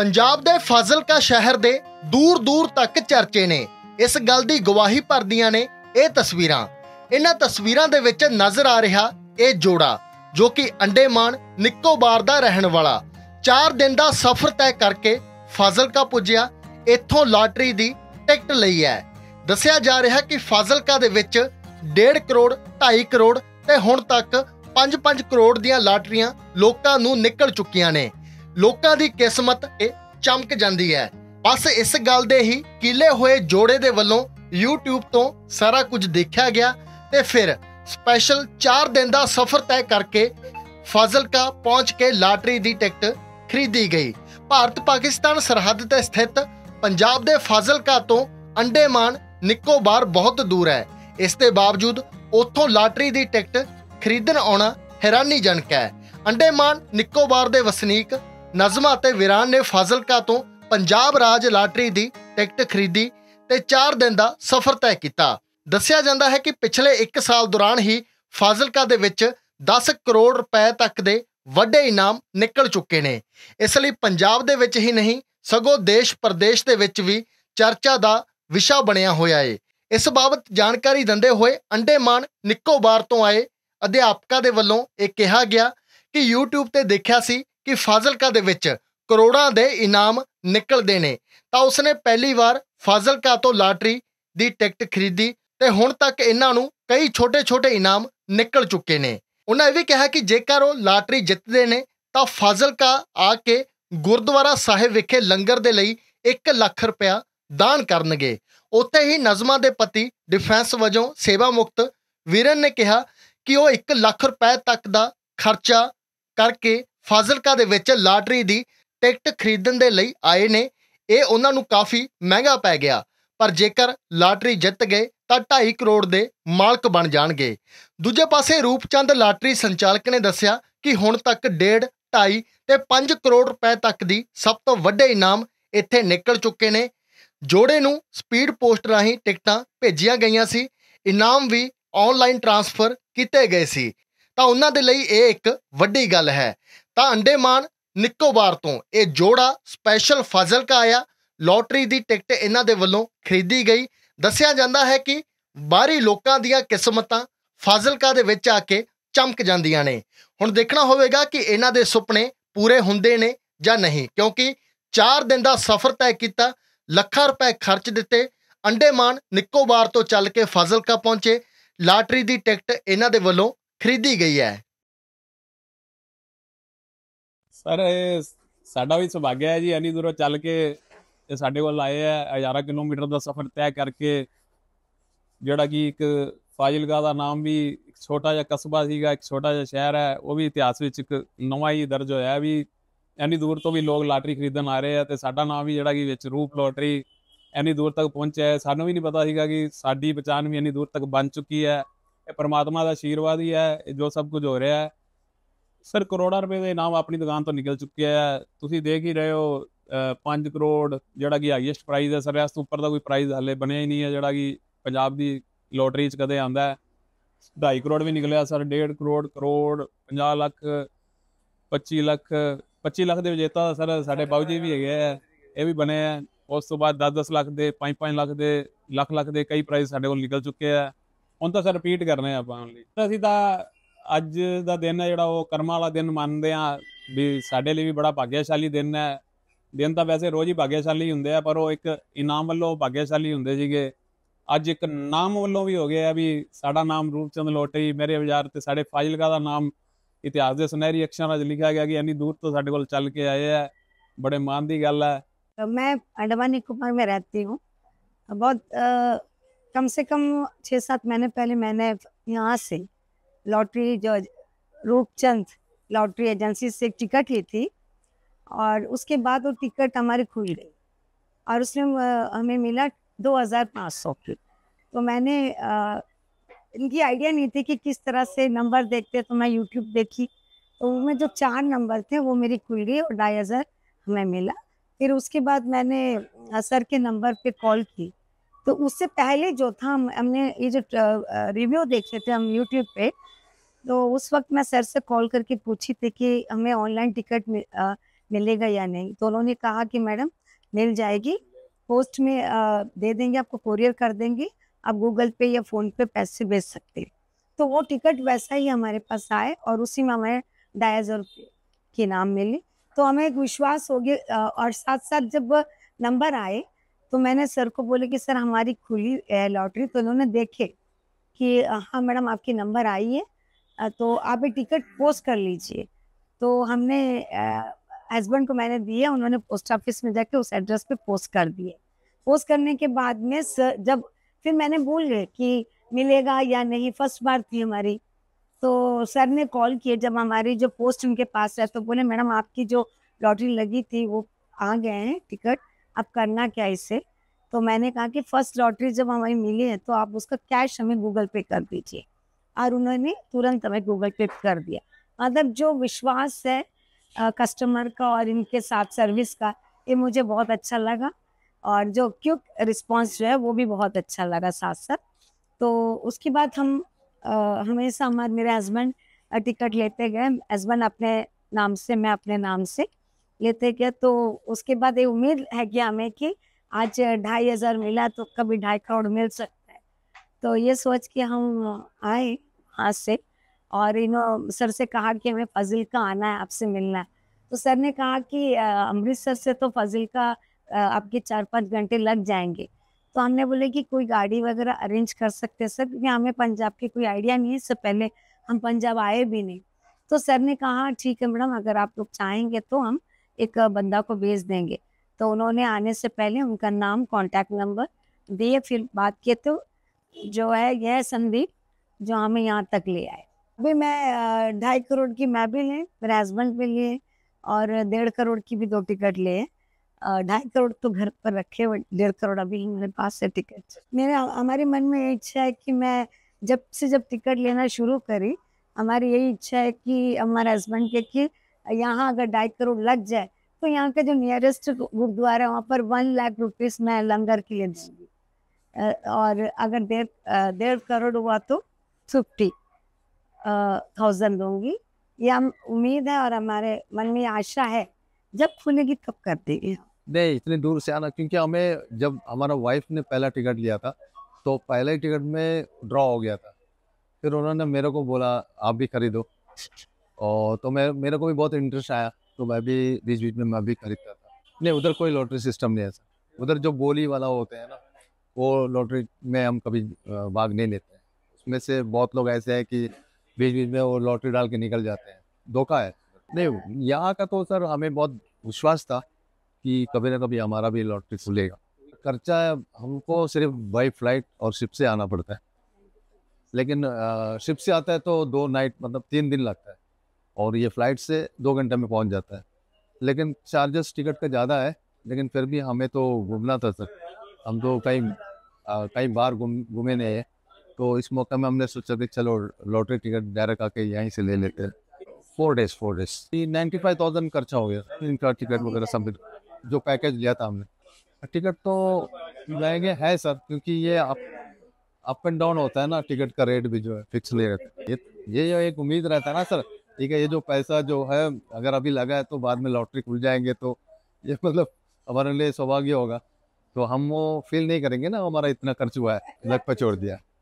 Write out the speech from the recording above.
ਪੰਜਾਬ ਦੇ ਫਾਜ਼ਿਲਕਾ ਸ਼ਹਿਰ ਦੇ ਦੂਰ-ਦੂਰ ਤੱਕ ਚਰਚੇ ਨੇ ਇਸ ਗੱਲ ਦੀ ਗਵਾਹੀ ਭਰਦੀਆਂ ਨੇ ਇਹ ਤਸਵੀਰਾਂ ਇਹਨਾਂ ਤਸਵੀਰਾਂ ਦੇ ਵਿੱਚ ਨਜ਼ਰ ਆ ਰਿਹਾ ਇਹ ਜੋੜਾ ਜੋ ਕਿ ਅੰਡੇਮਾਨ ਨਿਕੋਬਾਰ ਦਾ ਰਹਿਣ ਵਾਲਾ 4 ਦਿਨ ਦਾ ਸਫ਼ਰ ਤੈਅ ਕਰਕੇ ਫਾਜ਼ਿਲਕਾ ਪੁੱਜਿਆ ਇੱਥੋਂ ਲਾਟਰੀ ਦੀ ਟਿਕਟ ਲਈ ਹੈ ਦੱਸਿਆ ਜਾ ਰਿਹਾ ਕਿ ਫਾਜ਼ਿਲਕਾ ਦੇ ਵਿੱਚ 1.5 ਕਰੋੜ 2.5 ਕਰੋੜ ਤੇ ਹੁਣ ਤੱਕ 5-5 ਕਰੋੜ ਦੀਆਂ ਲਾਟਰੀਆਂ ਲੋਕਾਂ ਨੂੰ ਨਿਕਲ ਚੁੱਕੀਆਂ ਨੇ ਲੋਕਾਂ ਦੀ ਕਿਸਮਤ ਇਹ ਚਮਕ ਜਾਂਦੀ ਹੈ ਬਸ ਇਸ ਗੱਲ ਦੇ ਹੀ ਕਿਲੇ ਹੋਏ ਜੋੜੇ ਦੇ ਵੱਲੋਂ YouTube ਤੋਂ ਸਾਰਾ ਕੁਝ ਦੇਖਿਆ ਗਿਆ ਤੇ ਫਿਰ ਸਪੈਸ਼ਲ 4 ਦਿਨ ਦਾ ਸਫ਼ਰ ਤੈਅ ਕਰਕੇ ਫਾਜ਼ਲਕਾ ਪਹੁੰਚ ਕੇ ਲਾਟਰੀ ਦੀ ਟਿਕਟ ਖਰੀਦੀ ਗਈ ਭਾਰਤ ਪਾਕਿਸਤਾਨ ਸਰਹੱਦ ਤੇ ਸਥਿਤ ਪੰਜਾਬ ਦੇ ਫਾਜ਼ਲਕਾ ਤੋਂ ਅੰਡੇਮਾਨ ਨਿਕੋਬਾਰ ਬਹੁਤ ਦੂਰ ਹੈ ਇਸ ਦੇ ਬਾਵਜੂਦ ਉੱਥੋਂ ਲਾਟਰੀ ਦੀ ਟਿਕਟ ਖਰੀਦਣ ਆਉਣਾ ਹੈਰਾਨੀਜਨਕ ਹੈ ਅੰਡੇਮਾਨ ਨਿਕੋਬਾਰ ਦੇ ਵਸਨੀਕ ਨਜ਼ਮਾ ਅਤੇ ਵਿਰਾਨ ਨੇ ਫਾਜ਼ਲਕਾ ਤੋਂ ਪੰਜਾਬ ਰਾਜ ਲਾਟਰੀ ਦੀ ਟਿਕਟ ਖਰੀਦੀ ਤੇ 4 ਦਿਨ ਦਾ ਸਫ਼ਰ ਤੈਅ ਕੀਤਾ ਦੱਸਿਆ ਜਾਂਦਾ ਹੈ ਕਿ ਪਿਛਲੇ 1 ਸਾਲ ਦੌਰਾਨ ਹੀ ਫਾਜ਼ਲਕਾ ਦੇ ਵਿੱਚ 10 ਕਰੋੜ ਰੁਪਏ ਤੱਕ ਦੇ ਵੱਡੇ ਇਨਾਮ ਨਿਕਲ ਚੁੱਕੇ ਨੇ ਇਸ ਲਈ ਪੰਜਾਬ ਦੇ ਵਿੱਚ ਹੀ ਨਹੀਂ ਸਗੋਂ ਦੇਸ਼ ਪ੍ਰਦੇਸ਼ ਦੇ ਵਿੱਚ ਵੀ ਚਰਚਾ ਦਾ ਵਿਸ਼ਾ ਬਣਿਆ ਹੋਇਆ ਏ ਇਸ ਬਾਬਤ ਜਾਣਕਾਰੀ ਦਿੰਦੇ ਹੋਏ ਅੰਡੇਮਾਨ ਨਿਕੋਬਾਰ ਤੋਂ ਆਏ ਅਧਿਆਪਕਾਂ ਦੇ ਵੱਲੋਂ ਇਹ ਕਿਹਾ ਗਿਆ ਕਿ YouTube ਤੇ ਦੇਖਿਆ ਸੀ ਕਿ ਫਾਜ਼ਲਕਾ ਦੇ ਵਿੱਚ ਕਰੋੜਾਂ ਦੇ ਇਨਾਮ ਨਿਕਲਦੇ ਨੇ ਤਾਂ ਉਸਨੇ ਪਹਿਲੀ ਵਾਰ ਫਾਜ਼ਲਕਾ ਤੋਂ ਲਾਟਰੀ ਦੀ ਟਿਕਟ ਖਰੀਦੀ ਤੇ ਹੁਣ ਤੱਕ ਇਹਨਾਂ ਨੂੰ ਕਈ ਛੋਟੇ-ਛੋਟੇ ਇਨਾਮ ਨਿਕਲ ਚੁੱਕੇ ਨੇ ਉਹਨਾਂ ਇਹ ਵੀ ਕਿਹਾ ਕਿ ਜੇਕਰ ਉਹ ਲਾਟਰੀ ਜਿੱਤਦੇ ਨੇ ਤਾਂ ਫਾਜ਼ਲਕਾ ਆ ਕੇ ਗੁਰਦੁਆਰਾ ਸਾਹਿਬ ਵਿਖੇ ਲੰਗਰ ਦੇ ਲਈ 1 ਲੱਖ ਰੁਪਇਆ ਦਾਨ ਕਰਨਗੇ ਉੱਥੇ ਹੀ ਨਜ਼ਮਾ ਦੇ ਪਤੀ ਡਿਫੈਂਸ ਵਜੋਂ ਸੇਵਾ ਮੁਕਤ ਵੀਰਨ ਨੇ ਕਿਹਾ ਕਿ ਉਹ 1 ਲੱਖ ਰੁਪਏ ਤੱਕ ਦਾ ਖਰਚਾ ਕਰਕੇ ਫਾਜ਼ਿਲਕਾ ਦੇ ਵਿੱਚ ਲਾਟਰੀ ਦੀ ਟਿਕਟ ਖਰੀਦਣ ਦੇ ਲਈ ਆਏ ਨੇ ਇਹ ਉਹਨਾਂ ਨੂੰ ਕਾਫੀ ਮਹਿੰਗਾ ਪੈ ਗਿਆ ਪਰ ਜੇਕਰ ਲਾਟਰੀ ਜਿੱਤ ਗਏ ਤਾਂ 2.5 ਕਰੋੜ ਦੇ ਮਾਲਕ ਬਣ ਜਾਣਗੇ ਦੂਜੇ ਪਾਸੇ ਰੂਪਚੰਦ ਲਾਟਰੀ ਸੰਚਾਲਕ ਨੇ ਦੱਸਿਆ ਕਿ ਹੁਣ ਤੱਕ 1.5 2.5 ਤੇ 5 ਕਰੋੜ ਰੁਪਏ ਤੱਕ ਦੀ ਸਭ ਤੋਂ ਵੱਡੇ ਇਨਾਮ ਇੱਥੇ ਨਿਕਲ ਚੁੱਕੇ ਨੇ ਜੋੜੇ ਨੂੰ ਸਪੀਡ ਪੋਸਟ ਰਾਹੀਂ ਟਿਕਟਾਂ ਭੇਜੀਆਂ ਗਈਆਂ ਸੀ ਇਨਾਮ ਵੀ ਆਨਲਾਈਨ ਟ੍ਰਾਂਸਫਰ ਕੀਤੇ ਗਏ ਸੀ ਤਾਂ ਉਹਨਾਂ ਦੇ ਲਈ ਇਹ ਇੱਕ ਵੱਡੀ ਗੱਲ ਹੈ ਤਾਂ ਅੰਡੇਮਾਨ ਨਿਕੋਬਾਰ ਤੋਂ ਇਹ ਜੋੜਾ ਸਪੈਸ਼ਲ ਕਾ ਆਇਆ ਲੋਟਰੀ ਦੀ ਟਿਕਟ ਇਹਨਾਂ ਦੇ ਵੱਲੋਂ ਖਰੀਦੀ ਗਈ ਦੱਸਿਆ ਜਾਂਦਾ ਹੈ ਕਿ ਬਾਹਰੀ ਲੋਕਾਂ ਦੀਆਂ ਕਿਸਮਤਾਂ ਫਾਜ਼ਲਕਾ ਦੇ ਵਿੱਚ ਆ ਕੇ ਚਮਕ ਜਾਂਦੀਆਂ ਨੇ ਹੁਣ ਦੇਖਣਾ ਹੋਵੇਗਾ ਕਿ ਇਹਨਾਂ ਦੇ ਸੁਪਨੇ ਪੂਰੇ ਹੁੰਦੇ ਨੇ ਜਾਂ ਨਹੀਂ ਕਿਉਂਕਿ 4 ਦਿਨ ਦਾ ਸਫ਼ਰ ਤੈਅ ਕੀਤਾ ਲੱਖਾਂ ਰੁਪਏ ਖਰਚ ਦਿੱਤੇ ਅੰਡੇਮਾਨ ਨਿਕੋਬਾਰ ਤੋਂ ਚੱਲ ਕੇ ਫਾਜ਼ਲਕਾ ਪਹੁੰਚੇ ਲਾਟਰੀ ਦੀ ਟਿਕਟ ਇਹਨਾਂ ਦੇ ਵੱਲੋਂ ਖਰੀਦੀ ਗਈ ਹੈ ਸਰ ਸਾਡਾ ਵੀ ਸੁਭਾਗ ਹੈ ਜੀ ਅਨੀ ਦੂਰੋਂ ਚੱਲ ਕੇ ਸਾਡੇ ਕੋਲ ਆਏ ਆ 11 ਕਿਲੋਮੀਟਰ ਦਾ ਸਫ਼ਰ ਤੈਅ ਕਰਕੇ ਜਿਹੜਾ ਕਿ ਇੱਕ ਫਾਜ਼ਿਲਗਾ ਦਾ ਨਾਮ ਵੀ ਇੱਕ ਛੋਟਾ ਜਿਹਾ ਕਸਬਾ ਸੀਗਾ ਇੱਕ ਛੋਟਾ ਜਿਹਾ ਸ਼ਹਿਰ ਹੈ ਉਹ ਵੀ ਇਤਿਹਾਸ ਵਿੱਚ ਇੱਕ ਨਵਾਂ ਹੀ ਦਰਜ ਹੋਇਆ ਵੀ ਐਨੀ ਦੂਰ ਤੋਂ ਵੀ ਲੋਕ ਲਾਟਰੀ ਖਰੀਦਣ ਆ ਰਹੇ ਆ ਤੇ ਸਾਡਾ ਨਾਮ ਵੀ ਜਿਹੜਾ ਕਿ ਵਿੱਚ ਰੂਪ ਲੋਟਰੀ ਐਨੀ ਦੂਰ ਤੱਕ ਪਹੁੰਚਿਆ ਸਾਨੂੰ ਵੀ ਨਹੀਂ ਪਤਾ ਸੀਗਾ ਕਿ ਸਾਡੀ ਪਛਾਣ ਵੀ ਐਨੀ ਦੂਰ ਤੱਕ ਬਣ ਚੁੱਕੀ ਹੈ ਇਹ ਪਰਮਾਤਮਾ ਦਾ ਆਸ਼ੀਰਵਾਦ ਹੀ ਹੈ ਜੋ ਸਭ ਕੁਝ ਹੋ ਰਿਹਾ ਹੈ ਸਰ ਕਰੋੜਾਂ ਰੁਪਏ ਦੇ ਨਾਮ ਆਪਣੀ ਦੁਕਾਨ ਤੋਂ ਨਿਕਲ ਚੁੱਕਿਆ ਹੈ ਤੁਸੀਂ ਦੇਖ ਹੀ ਰਹੇ ਹੋ 5 ਕਰੋੜ ਜਿਹੜਾ ਕਿ ਹਾਈਐਸਟ ਪ੍ਰਾਈਜ਼ ਹੈ ਸਰ ਇਸ ਤੋਂ ਉੱਪਰ ਦਾ ਕੋਈ ਪ੍ਰਾਈਜ਼ ਹਾਲੇ ਬਣਿਆ ਹੀ ਨਹੀਂ ਹੈ ਜਿਹੜਾ ਕਿ ਪੰਜਾਬ ਦੀ ਲੋਟਰੀ 'ਚ ਕਦੇ ਆਂਦਾ ਹੈ 2.5 ਕਰੋੜ ਵੀ ਨਿਕਲਿਆ ਸਰ 1.5 ਕਰੋੜ ਕਰੋੜ 50 ਲੱਖ 25 ਲੱਖ 25 ਲੱਖ ਦੇ ਵਿਜੇਤਾ ਸਰ ਸਾਡੇ ਬਾਬੂ ਜੀ ਵੀ ਹੈਗੇ ਆ ਇਹ ਵੀ ਬਣੇ ਆ ਉਸ ਤੋਂ ਬਾਅਦ 10-10 ਲੱਖ ਦੇ 5-5 ਲੱਖ ਦੇ ਲੱਖ ਲੱਖ ਦੇ ਕਈ ਪ੍ਰਾਈਜ਼ ਸਾਡੇ ਕੋਲ ਨਿਕਲ ਚੁੱਕੇ ਆ ਹੁਣ ਤਾਂ ਸਰ ਰਿਪੀਟ ਕਰ ਰਹੇ ਆਪਾਂ ਓਨਲੀ ਅਸੀਂ ਤਾਂ ਅੱਜ ਦਾ ਦਿਨ ਹੈ ਜਿਹੜਾ ਉਹ ਕਰਮਾਂ ਵਾਲਾ ਦਿਨ ਮੰਨਦੇ ਆ ਵੀ ਸਾਡੇ ਲਈ ਵੀ ਬੜਾ ਭਾਗਿਆਸ਼ਾਲੀ ਦਿਨ ਹੈ ਦਿਨ ਤਾਂ ਵੈਸੇ ਰੋਜ਼ ਹੀ ਭਾਗਿਆਸ਼ਾਲੀ ਹੁੰਦੇ ਆ ਪਰ ਉਹ ਇੱਕ ਇਨਾਮ ਵੱਲੋਂ ਭਾਗਿਆਸ਼ਾਲੀ ਹੁੰਦੇ ਸੀਗੇ ਅੱਜ ਇੱਕ ਨਾਮ ਵੱਲੋਂ ਵੀ ਹੋ ਗਿਆ ਵੀ ਸਾਡਾ ਨਾਮ ਰੂਪਚੰਦ ਲੋਟੇ ਮੇਰੇ ਵਿਚਾਰ ਤੇ ਸਾਡੇ ਫਾਜ਼ਿਲਕਾ ਦਾ ਨਾਮ ਇਤਿਹਾਸ ਦੇ ਸੁਨਹਿਰੀ ਅਕਸ਼ਰਾਂ ਵਿੱਚ ਲਿਖਿਆ ਗਿਆ ਕਿ ਇੰਨੀ ਦੂਰ ਤੋਂ ਸਾਡੇ ਕੋਲ ਚੱਲ ਕੇ ਆਏ ਆ ਬੜੇ ਮਾਣ ਦੀ ਗੱਲ ਹੈ मैं अंडमान निकोबार में रहती हूँ बहुत कम से कम छः सात महीने पहले मैंने यहाँ से लॉटरी जो रूपचंद लॉटरी एजेंसी से टिकट ली थी और उसके बाद वो टिकट हमारी खुल गई और उसमें हमें मिला दो हज़ार पाँच सौ की तो मैंने आ, इनकी आइडिया नहीं थी कि किस तरह से नंबर देखते तो मैं यूट्यूब देखी तो उनमें जो चार नंबर थे वो मेरी खुल गई और ढाई हज़ार हमें मिला फिर उसके बाद मैंने सर के नंबर पे कॉल की तो उससे पहले जो था हम हमने ये जो रिव्यू देखे थे हम यूट्यूब पे तो उस वक्त मैं सर से कॉल करके पूछी थी कि हमें ऑनलाइन टिकट मिलेगा या नहीं तो उन्होंने कहा कि मैडम मिल जाएगी पोस्ट में आ, दे देंगे आपको कोरियर कर देंगे आप गूगल पे या फ़ोन पे पैसे भेज सकते हैं तो वो टिकट वैसा ही हमारे पास आए और उसी में हमें ढाई हज़ार के नाम मिले तो हमें एक विश्वास हो गया और साथ साथ जब नंबर आए तो मैंने सर को बोले कि सर हमारी खुली लॉटरी तो उन्होंने देखे कि हाँ मैडम आपकी नंबर आई है तो आप ये टिकट पोस्ट कर लीजिए तो हमने हस्बैंड को मैंने दिए उन्होंने पोस्ट ऑफिस में जाके उस एड्रेस पे पोस्ट कर दिए पोस्ट करने के बाद में सर जब फिर मैंने बोल गए कि मिलेगा या नहीं फर्स्ट बार थी हमारी तो सर ने कॉल किए जब हमारी जो पोस्ट उनके पास है तो बोले मैडम आपकी जो लॉटरी लगी थी वो आ गए हैं टिकट अब करना क्या इसे तो मैंने कहा कि फर्स्ट लॉटरी जब हमें मिली है तो आप उसका कैश हमें गूगल पे कर दीजिए और उन्होंने तुरंत हमें गूगल पे कर दिया मतलब जो विश्वास है कस्टमर का और इनके साथ सर्विस का ये मुझे बहुत अच्छा लगा और जो क्यूक रिस्पॉन्स जो है वो भी बहुत अच्छा लगा साथ साथ तो उसके बाद हम हमेशा हमारे मेरे हस्बैंड टिकट लेते गए हस्बैंड अपने नाम से मैं अपने नाम से लेते क्या तो उसके बाद ये उम्मीद है कि हमें कि आज ढाई हज़ार मिला तो कभी ढाई करोड़ मिल सकता है तो ये सोच के हम आए हाथ से और इन्हों सर से कहा कि हमें फजिल का आना है आपसे मिलना है तो सर ने कहा कि अमृतसर से तो फजिल का आपके चार पाँच घंटे लग जाएंगे तो हमने बोले कि कोई गाड़ी वगैरह अरेंज कर सकते हैं सर क्योंकि हमें पंजाब की कोई आइडिया नहीं है इससे पहले हम पंजाब आए भी नहीं तो सर ने कहा ठीक है मैडम अगर आप लोग चाहेंगे तो हम एक बंदा को भेज देंगे तो उन्होंने आने से पहले उनका नाम कॉन्टेक्ट नंबर दिए फिर बात किए तो जो है यह संदीप जो हमें यहाँ तक ले आए अभी मैं ढाई करोड़ की मैं भी लें मेरे हस्बैंड भी लिए और डेढ़ करोड़ की भी दो टिकट लिए ढाई करोड़ तो घर पर रखे हुए डेढ़ करोड़ अभी मेरे पास है टिकट मेरे हमारे मन में ये इच्छा है कि मैं जब से जब टिकट लेना शुरू करी हमारी यही इच्छा है कि हमारे हस्बैंड के कि यहाँ अगर ढाई करोड़ लग जाए तो यहाँ का जो नियरेस्ट गुरुद्वारा है वहाँ पर वन लाख रुपीस मैं लंगर के लिए दूंगी हाँ और अगर डेढ़ डेढ़ करोड़ हुआ तो फिफ्टी थाउजेंड दूंगी ये हम उम्मीद है और हमारे मन में आशा है जब खुलेगी तब कर देगी नहीं इतने दूर से आना क्योंकि हमें जब हमारा वाइफ ने पहला टिकट लिया था तो पहले टिकट में ड्रॉ हो गया था फिर उन्होंने मेरे को बोला आप भी खरीदो और तो मैं मेरे को भी बहुत इंटरेस्ट आया तो मैं भी बीच बीच में मैं भी खरीदता था नहीं उधर कोई लॉटरी सिस्टम नहीं है सर उधर जो बोली वाला होते हैं ना वो लॉटरी में हम कभी भाग नहीं लेते हैं उसमें से बहुत लोग ऐसे हैं कि बीच बीच में वो लॉटरी डाल के निकल जाते हैं धोखा है नहीं यहाँ का तो सर हमें बहुत विश्वास था कि कभी ना कभी हमारा भी लॉटरी खुलेगा खर्चा हमको सिर्फ बाई फ्लाइट और शिप से आना पड़ता है लेकिन शिप से आता है तो दो नाइट मतलब तीन दिन लगता है और ये फ़्लाइट से दो घंटे में पहुंच जाता है लेकिन चार्जेस टिकट का ज़्यादा है लेकिन फिर भी हमें तो घूमना था सर हम तो कई कई बार घूम घूमे नहीं है तो इस मौके में हमने सोचा कि चलो लॉटरी टिकट डायरेक्ट आके यहीं से ले लेते हैं four days four days ninety five thousand खर्चा हो गया इनका टिकट वगैरह सब जो पैकेज लिया था हमने टिकट तो महंगे है सर क्योंकि ये आप अप एंड डाउन होता है ना टिकट का रेट भी जो है फिक्स नहीं रहता ये ये एक उम्मीद रहता है ना सर ठीक है ये जो पैसा जो है अगर अभी लगा है तो बाद में लॉटरी खुल जाएंगे तो ये मतलब हमारे लिए सौभाग्य होगा तो हम वो फील नहीं करेंगे ना हमारा इतना खर्च हुआ है लग पचोड़ छोड़ दिया